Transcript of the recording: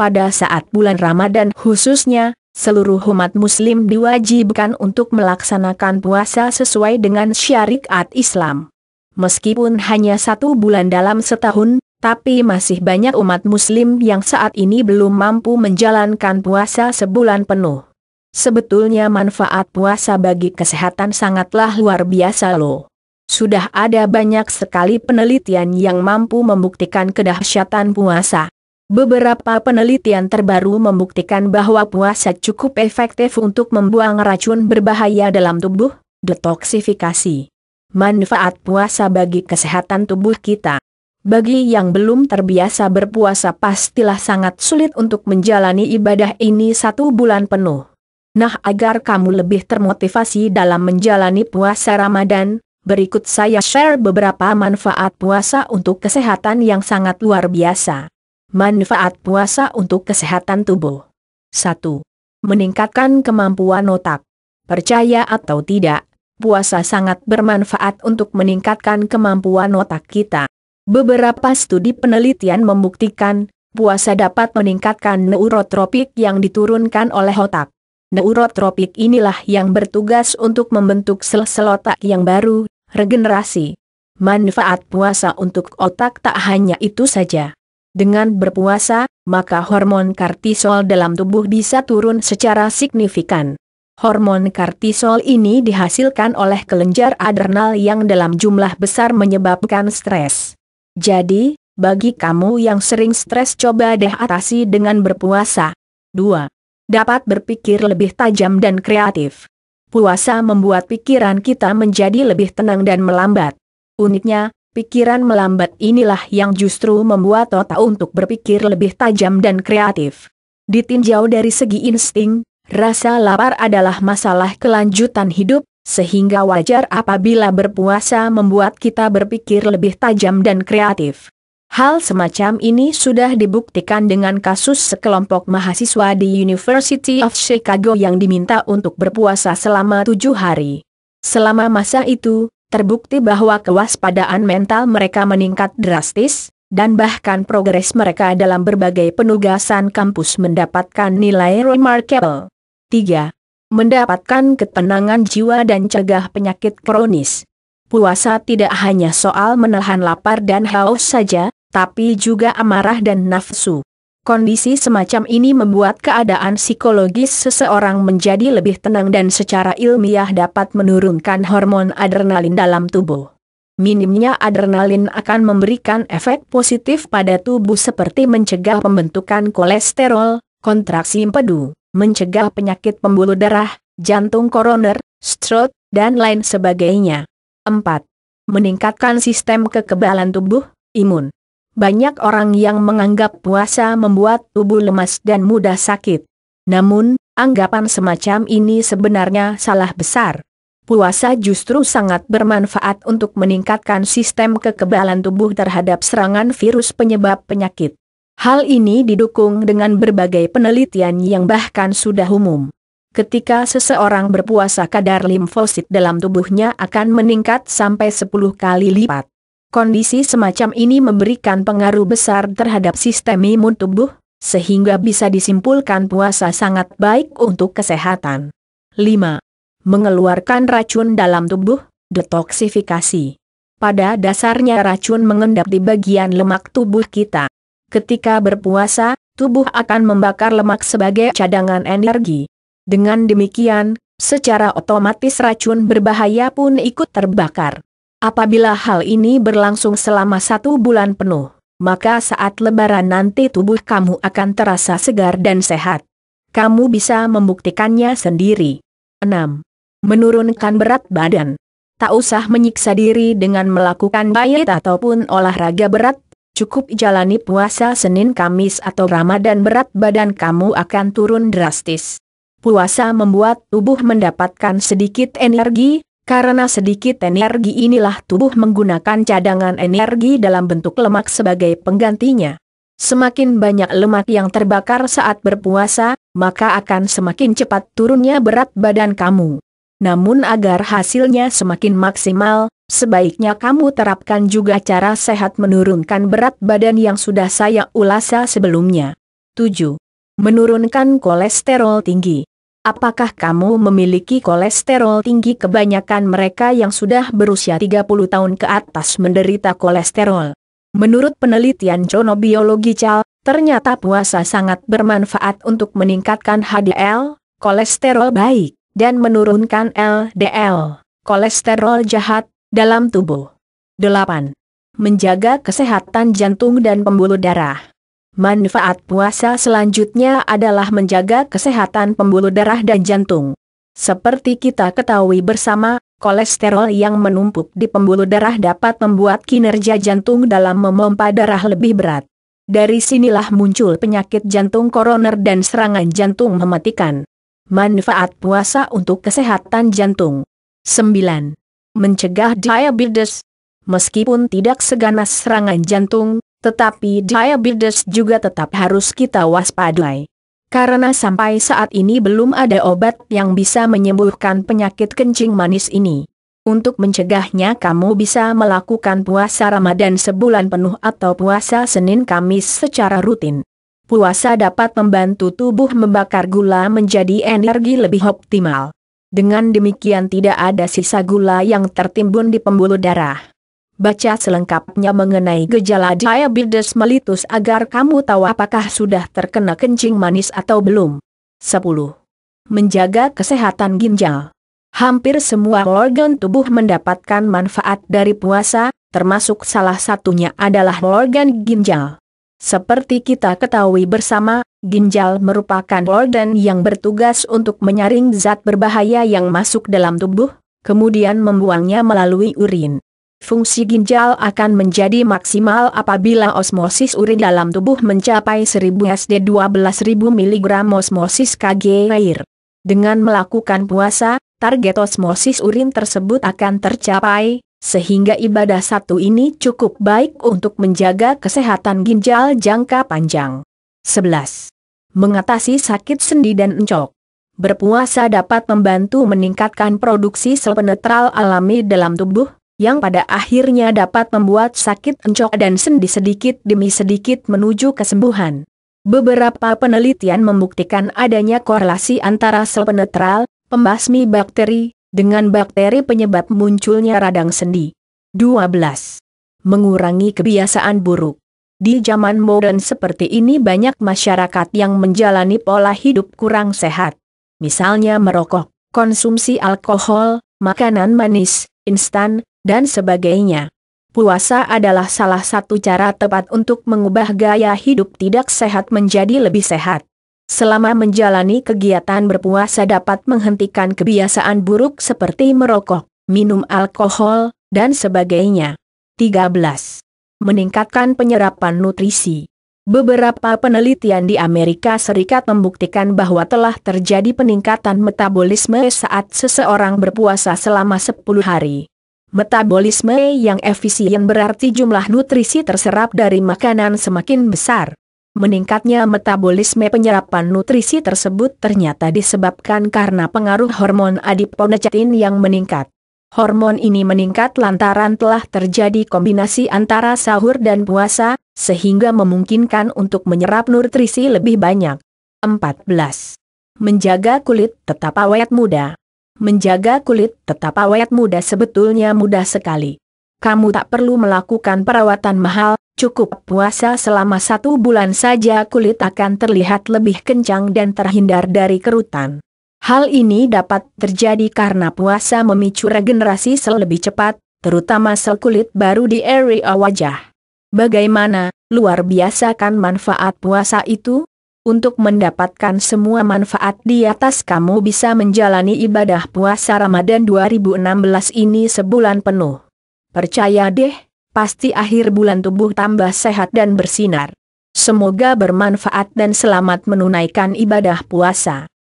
pada saat bulan Ramadan khususnya, seluruh umat muslim diwajibkan untuk melaksanakan puasa sesuai dengan syariat Islam. Meskipun hanya satu bulan dalam setahun, tapi masih banyak umat muslim yang saat ini belum mampu menjalankan puasa sebulan penuh. Sebetulnya manfaat puasa bagi kesehatan sangatlah luar biasa loh. Sudah ada banyak sekali penelitian yang mampu membuktikan kedahsyatan puasa. Beberapa penelitian terbaru membuktikan bahwa puasa cukup efektif untuk membuang racun berbahaya dalam tubuh, detoksifikasi. Manfaat puasa bagi kesehatan tubuh kita. Bagi yang belum terbiasa berpuasa pastilah sangat sulit untuk menjalani ibadah ini satu bulan penuh. Nah agar kamu lebih termotivasi dalam menjalani puasa Ramadan, berikut saya share beberapa manfaat puasa untuk kesehatan yang sangat luar biasa. Manfaat puasa untuk kesehatan tubuh. 1. Meningkatkan kemampuan otak. Percaya atau tidak, puasa sangat bermanfaat untuk meningkatkan kemampuan otak kita. Beberapa studi penelitian membuktikan, puasa dapat meningkatkan neurotropik yang diturunkan oleh otak. Neurotropik inilah yang bertugas untuk membentuk sel-sel otak yang baru, regenerasi. Manfaat puasa untuk otak tak hanya itu saja. Dengan berpuasa, maka hormon kortisol dalam tubuh bisa turun secara signifikan. Hormon kortisol ini dihasilkan oleh kelenjar adrenal yang dalam jumlah besar menyebabkan stres. Jadi, bagi kamu yang sering stres coba deh atasi dengan berpuasa. 2. Dapat berpikir lebih tajam dan kreatif. Puasa membuat pikiran kita menjadi lebih tenang dan melambat. Uniknya, Pikiran melambat inilah yang justru membuat Tota untuk berpikir lebih tajam dan kreatif. Ditinjau dari segi insting, rasa lapar adalah masalah kelanjutan hidup, sehingga wajar apabila berpuasa membuat kita berpikir lebih tajam dan kreatif. Hal semacam ini sudah dibuktikan dengan kasus sekelompok mahasiswa di University of Chicago yang diminta untuk berpuasa selama tujuh hari. Selama masa itu, terbukti bahwa kewaspadaan mental mereka meningkat drastis, dan bahkan progres mereka dalam berbagai penugasan kampus mendapatkan nilai remarkable. 3. Mendapatkan ketenangan jiwa dan cegah penyakit kronis. Puasa tidak hanya soal menahan lapar dan haus saja, tapi juga amarah dan nafsu. Kondisi semacam ini membuat keadaan psikologis seseorang menjadi lebih tenang dan secara ilmiah dapat menurunkan hormon adrenalin dalam tubuh. Minimnya adrenalin akan memberikan efek positif pada tubuh seperti mencegah pembentukan kolesterol, kontraksi empedu, mencegah penyakit pembuluh darah, jantung koroner, stroke, dan lain sebagainya. 4. Meningkatkan sistem kekebalan tubuh, imun banyak orang yang menganggap puasa membuat tubuh lemas dan mudah sakit. Namun, anggapan semacam ini sebenarnya salah besar. Puasa justru sangat bermanfaat untuk meningkatkan sistem kekebalan tubuh terhadap serangan virus penyebab penyakit. Hal ini didukung dengan berbagai penelitian yang bahkan sudah umum. Ketika seseorang berpuasa kadar limfosit dalam tubuhnya akan meningkat sampai 10 kali lipat. Kondisi semacam ini memberikan pengaruh besar terhadap sistem imun tubuh, sehingga bisa disimpulkan puasa sangat baik untuk kesehatan. 5. Mengeluarkan racun dalam tubuh, detoksifikasi. Pada dasarnya racun mengendap di bagian lemak tubuh kita. Ketika berpuasa, tubuh akan membakar lemak sebagai cadangan energi. Dengan demikian, secara otomatis racun berbahaya pun ikut terbakar. Apabila hal ini berlangsung selama satu bulan penuh, maka saat lebaran nanti tubuh kamu akan terasa segar dan sehat. Kamu bisa membuktikannya sendiri. 6. Menurunkan berat badan. Tak usah menyiksa diri dengan melakukan diet ataupun olahraga berat, cukup jalani puasa Senin Kamis atau Ramadan berat badan kamu akan turun drastis. Puasa membuat tubuh mendapatkan sedikit energi, karena sedikit energi inilah tubuh menggunakan cadangan energi dalam bentuk lemak sebagai penggantinya. Semakin banyak lemak yang terbakar saat berpuasa, maka akan semakin cepat turunnya berat badan kamu. Namun agar hasilnya semakin maksimal, sebaiknya kamu terapkan juga cara sehat menurunkan berat badan yang sudah saya ulasa sebelumnya. 7. Menurunkan kolesterol tinggi. Apakah kamu memiliki kolesterol tinggi kebanyakan mereka yang sudah berusia 30 tahun ke atas menderita kolesterol? Menurut penelitian jonobiologi Chal, ternyata puasa sangat bermanfaat untuk meningkatkan HDL, kolesterol baik, dan menurunkan LDL, kolesterol jahat, dalam tubuh. 8. Menjaga kesehatan jantung dan pembuluh darah. Manfaat puasa selanjutnya adalah menjaga kesehatan pembuluh darah dan jantung. Seperti kita ketahui bersama, kolesterol yang menumpuk di pembuluh darah dapat membuat kinerja jantung dalam memompa darah lebih berat. Dari sinilah muncul penyakit jantung koroner dan serangan jantung mematikan. Manfaat puasa untuk kesehatan jantung. 9. Mencegah diabetes. Meskipun tidak seganas serangan jantung, tetapi diabetes juga tetap harus kita waspadai. Karena sampai saat ini belum ada obat yang bisa menyembuhkan penyakit kencing manis ini. Untuk mencegahnya kamu bisa melakukan puasa Ramadan sebulan penuh atau puasa Senin Kamis secara rutin. Puasa dapat membantu tubuh membakar gula menjadi energi lebih optimal. Dengan demikian tidak ada sisa gula yang tertimbun di pembuluh darah. Baca selengkapnya mengenai gejala diabetes mellitus agar kamu tahu apakah sudah terkena kencing manis atau belum. 10. Menjaga kesehatan ginjal. Hampir semua organ tubuh mendapatkan manfaat dari puasa, termasuk salah satunya adalah organ ginjal. Seperti kita ketahui bersama, ginjal merupakan organ yang bertugas untuk menyaring zat berbahaya yang masuk dalam tubuh, kemudian membuangnya melalui urin. Fungsi ginjal akan menjadi maksimal apabila osmosis urin dalam tubuh mencapai 1000 SD 12000 mg osmosis Kg air. Dengan melakukan puasa, target osmosis urin tersebut akan tercapai, sehingga ibadah satu ini cukup baik untuk menjaga kesehatan ginjal jangka panjang. 11. Mengatasi sakit sendi dan encok Berpuasa dapat membantu meningkatkan produksi sel penetral alami dalam tubuh, yang pada akhirnya dapat membuat sakit encok dan sendi sedikit demi sedikit menuju kesembuhan. Beberapa penelitian membuktikan adanya korelasi antara sel penetral, pembasmi bakteri, dengan bakteri penyebab munculnya radang sendi. 12. Mengurangi kebiasaan buruk. Di zaman modern seperti ini banyak masyarakat yang menjalani pola hidup kurang sehat. Misalnya merokok, konsumsi alkohol, makanan manis, instan, dan sebagainya. Puasa adalah salah satu cara tepat untuk mengubah gaya hidup tidak sehat menjadi lebih sehat. Selama menjalani kegiatan berpuasa dapat menghentikan kebiasaan buruk seperti merokok, minum alkohol, dan sebagainya. 13. Meningkatkan penyerapan nutrisi. Beberapa penelitian di Amerika Serikat membuktikan bahwa telah terjadi peningkatan metabolisme saat seseorang berpuasa selama 10 hari. Metabolisme yang efisien berarti jumlah nutrisi terserap dari makanan semakin besar. Meningkatnya metabolisme penyerapan nutrisi tersebut ternyata disebabkan karena pengaruh hormon adiponectin yang meningkat. Hormon ini meningkat lantaran telah terjadi kombinasi antara sahur dan puasa, sehingga memungkinkan untuk menyerap nutrisi lebih banyak. 14. Menjaga kulit tetap awet muda. Menjaga kulit tetap awet muda sebetulnya mudah sekali. Kamu tak perlu melakukan perawatan mahal, cukup puasa selama satu bulan saja kulit akan terlihat lebih kencang dan terhindar dari kerutan. Hal ini dapat terjadi karena puasa memicu regenerasi sel lebih cepat, terutama sel kulit baru di area wajah. Bagaimana, luar biasa kan manfaat puasa itu? Untuk mendapatkan semua manfaat di atas kamu bisa menjalani ibadah puasa Ramadan 2016 ini sebulan penuh. Percaya deh, pasti akhir bulan tubuh tambah sehat dan bersinar. Semoga bermanfaat dan selamat menunaikan ibadah puasa.